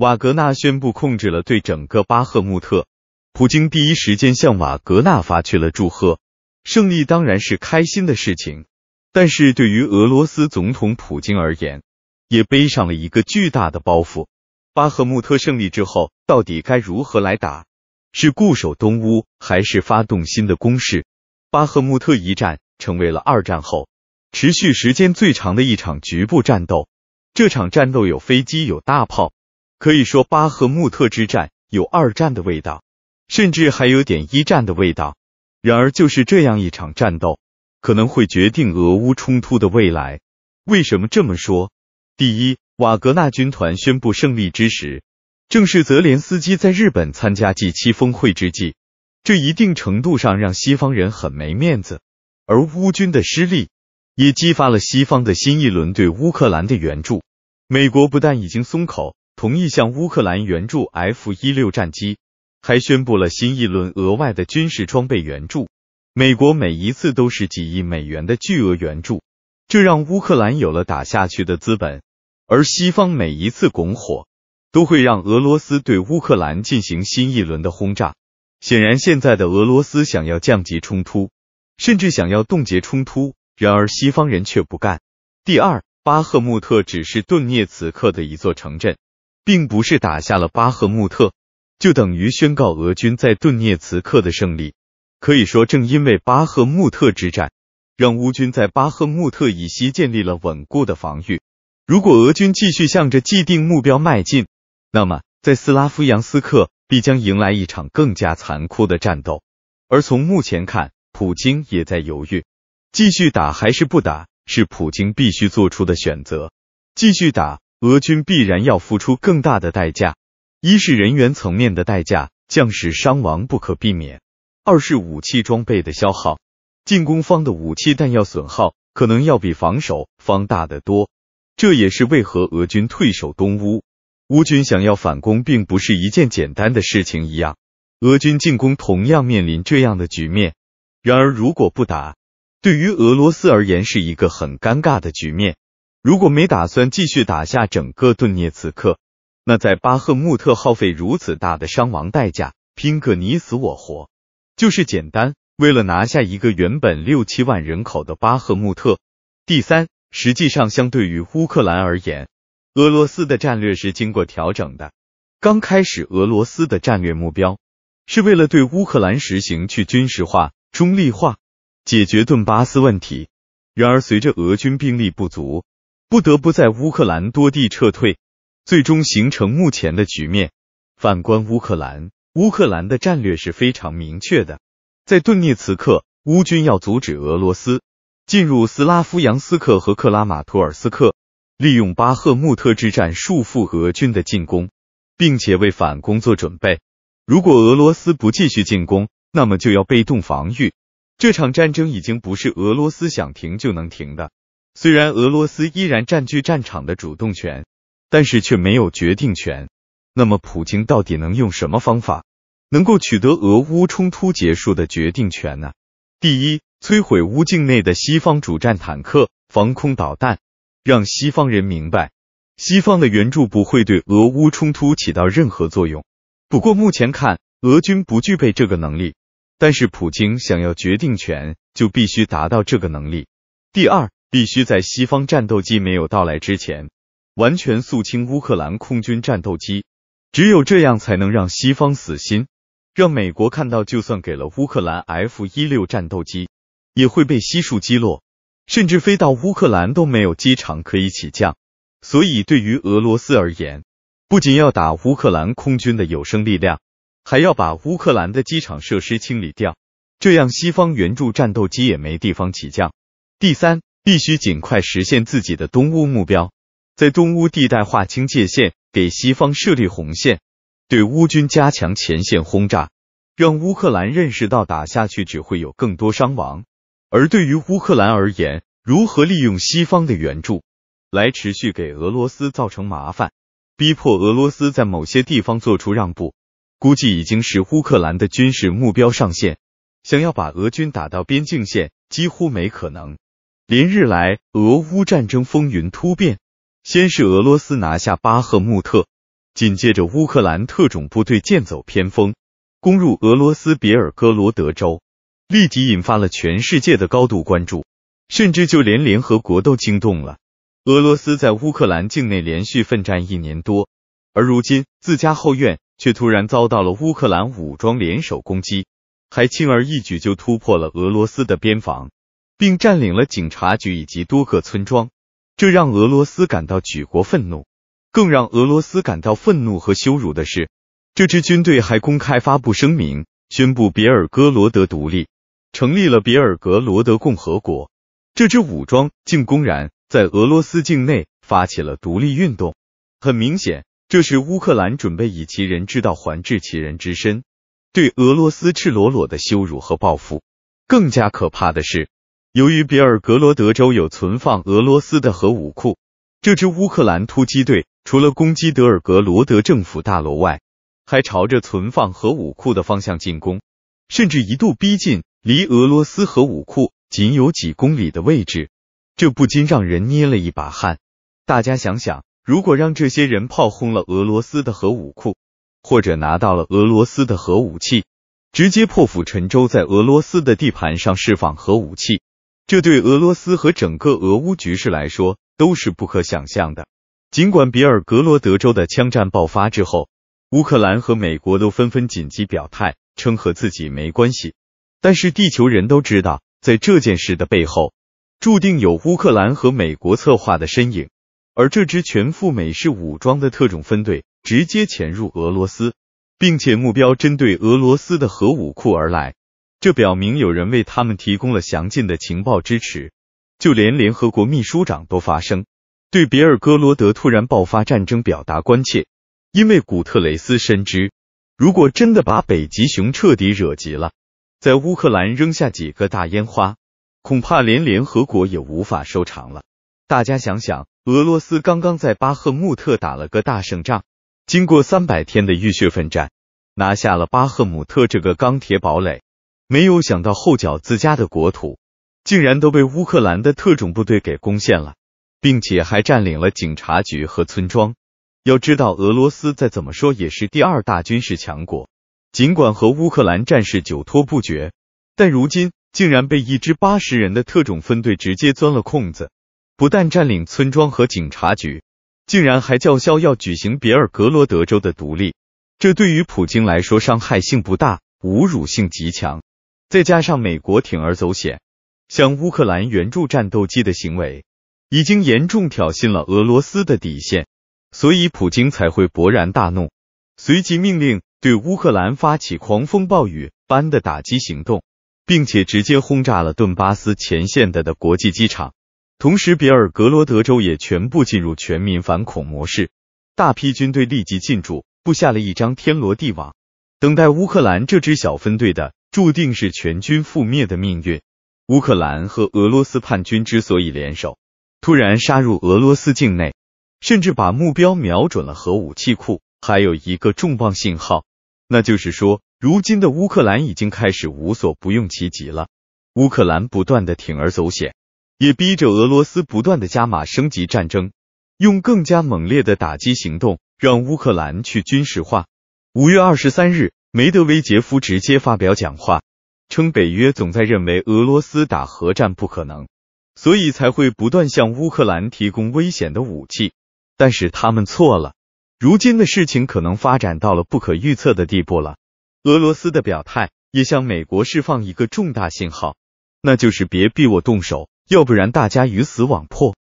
瓦格纳宣布控制了对整个巴赫穆特，普京第一时间向瓦格纳发去了祝贺。胜利当然是开心的事情，但是对于俄罗斯总统普京而言，也背上了一个巨大的包袱。巴赫穆特胜利之后，到底该如何来打？是固守东乌，还是发动新的攻势？巴赫穆特一战成为了二战后持续时间最长的一场局部战斗。这场战斗有飞机，有大炮。可以说巴赫穆特之战有二战的味道，甚至还有点一战的味道。然而就是这样一场战斗，可能会决定俄乌冲突的未来。为什么这么说？第一，瓦格纳军团宣布胜利之时，正是泽连斯基在日本参加 G7 峰会之际，这一定程度上让西方人很没面子。而乌军的失利，也激发了西方的新一轮对乌克兰的援助。美国不但已经松口。同意向乌克兰援助 F 一六战机，还宣布了新一轮额外的军事装备援助。美国每一次都是几亿美元的巨额援助，这让乌克兰有了打下去的资本。而西方每一次拱火，都会让俄罗斯对乌克兰进行新一轮的轰炸。显然，现在的俄罗斯想要降级冲突，甚至想要冻结冲突，然而西方人却不干。第二，巴赫穆特只是顿涅茨克的一座城镇。并不是打下了巴赫穆特，就等于宣告俄军在顿涅茨克的胜利。可以说，正因为巴赫穆特之战，让乌军在巴赫穆特以西建立了稳固的防御。如果俄军继续向着既定目标迈进，那么在斯拉夫扬斯克必将迎来一场更加残酷的战斗。而从目前看，普京也在犹豫，继续打还是不打，是普京必须做出的选择。继续打。俄军必然要付出更大的代价，一是人员层面的代价，将士伤亡不可避免；二是武器装备的消耗，进攻方的武器弹药损耗可能要比防守方大得多。这也是为何俄军退守东乌，乌军想要反攻并不是一件简单的事情一样。俄军进攻同样面临这样的局面，然而如果不打，对于俄罗斯而言是一个很尴尬的局面。如果没打算继续打下整个顿涅茨克，那在巴赫穆特耗费如此大的伤亡代价，拼个你死我活，就是简单为了拿下一个原本六七万人口的巴赫穆特。第三，实际上相对于乌克兰而言，俄罗斯的战略是经过调整的。刚开始，俄罗斯的战略目标是为了对乌克兰实行去军事化、中立化，解决顿巴斯问题。然而，随着俄军兵力不足，不得不在乌克兰多地撤退，最终形成目前的局面。反观乌克兰，乌克兰的战略是非常明确的：在顿涅茨克，乌军要阻止俄罗斯进入斯拉夫扬斯克和克拉马托尔斯克，利用巴赫穆特之战束缚俄军的进攻，并且为反攻做准备。如果俄罗斯不继续进攻，那么就要被动防御。这场战争已经不是俄罗斯想停就能停的。虽然俄罗斯依然占据战场的主动权，但是却没有决定权。那么，普京到底能用什么方法能够取得俄乌冲突结束的决定权呢？第一，摧毁乌境内的西方主战坦克、防空导弹，让西方人明白西方的援助不会对俄乌冲突起到任何作用。不过，目前看俄军不具备这个能力，但是普京想要决定权，就必须达到这个能力。第二。必须在西方战斗机没有到来之前，完全肃清乌克兰空军战斗机，只有这样才能让西方死心，让美国看到，就算给了乌克兰 F 一六战斗机，也会被悉数击落，甚至飞到乌克兰都没有机场可以起降。所以，对于俄罗斯而言，不仅要打乌克兰空军的有生力量，还要把乌克兰的机场设施清理掉，这样西方援助战斗机也没地方起降。第三。必须尽快实现自己的东乌目标，在东乌地带划清界限，给西方设立红线，对乌军加强前线轰炸，让乌克兰认识到打下去只会有更多伤亡。而对于乌克兰而言，如何利用西方的援助来持续给俄罗斯造成麻烦，逼迫俄罗斯在某些地方做出让步，估计已经是乌克兰的军事目标上限。想要把俄军打到边境线，几乎没可能。连日来，俄乌战争风云突变。先是俄罗斯拿下巴赫穆特，紧接着乌克兰特种部队剑走偏锋，攻入俄罗斯别尔哥罗德州，立即引发了全世界的高度关注，甚至就连联合国都惊动了。俄罗斯在乌克兰境内连续奋战一年多，而如今自家后院却突然遭到了乌克兰武装联手攻击，还轻而易举就突破了俄罗斯的边防。并占领了警察局以及多个村庄，这让俄罗斯感到举国愤怒。更让俄罗斯感到愤怒和羞辱的是，这支军队还公开发布声明，宣布别尔哥罗德独立，成立了别尔格罗德共和国。这支武装竟公然在俄罗斯境内发起了独立运动。很明显，这是乌克兰准备以其人之道还治其人之身，对俄罗斯赤裸裸的羞辱和报复。更加可怕的是。由于别尔格罗德州有存放俄罗斯的核武库，这支乌克兰突击队除了攻击德尔格罗德政府大楼外，还朝着存放核武库的方向进攻，甚至一度逼近离俄罗斯核武库仅有几公里的位置，这不禁让人捏了一把汗。大家想想，如果让这些人炮轰了俄罗斯的核武库，或者拿到了俄罗斯的核武器，直接破釜沉舟，在俄罗斯的地盘上释放核武器。这对俄罗斯和整个俄乌局势来说都是不可想象的。尽管比尔格罗德州的枪战爆发之后，乌克兰和美国都纷纷紧急表态，称和自己没关系。但是地球人都知道，在这件事的背后，注定有乌克兰和美国策划的身影。而这支全副美式武装的特种分队，直接潜入俄罗斯，并且目标针对俄罗斯的核武库而来。这表明有人为他们提供了详尽的情报支持。就连联合国秘书长都发声，对别尔哥罗德突然爆发战争表达关切，因为古特雷斯深知，如果真的把北极熊彻底惹急了，在乌克兰扔下几个大烟花，恐怕连联合国也无法收场了。大家想想，俄罗斯刚刚在巴赫穆特打了个大胜仗，经过三百天的浴血奋战，拿下了巴赫穆特这个钢铁堡垒。没有想到，后脚自家的国土竟然都被乌克兰的特种部队给攻陷了，并且还占领了警察局和村庄。要知道，俄罗斯再怎么说也是第二大军事强国，尽管和乌克兰战事久拖不决，但如今竟然被一支八十人的特种分队直接钻了空子，不但占领村庄和警察局，竟然还叫嚣要举行别尔格罗德州的独立。这对于普京来说，伤害性不大，侮辱性极强。再加上美国铤而走险向乌克兰援助战斗机的行为，已经严重挑衅了俄罗斯的底线，所以普京才会勃然大怒，随即命令对乌克兰发起狂风暴雨般的打击行动，并且直接轰炸了顿巴斯前线的的国际机场，同时别尔格罗德州也全部进入全民反恐模式，大批军队立即进驻，布下了一张天罗地网。等待乌克兰这支小分队的，注定是全军覆灭的命运。乌克兰和俄罗斯叛军之所以联手，突然杀入俄罗斯境内，甚至把目标瞄准了核武器库，还有一个重磅信号，那就是说，如今的乌克兰已经开始无所不用其极了。乌克兰不断的铤而走险，也逼着俄罗斯不断的加码升级战争，用更加猛烈的打击行动，让乌克兰去军事化。五月二十三日，梅德韦杰夫直接发表讲话，称北约总在认为俄罗斯打核战不可能，所以才会不断向乌克兰提供危险的武器。但是他们错了，如今的事情可能发展到了不可预测的地步了。俄罗斯的表态也向美国释放一个重大信号，那就是别逼我动手，要不然大家鱼死网破。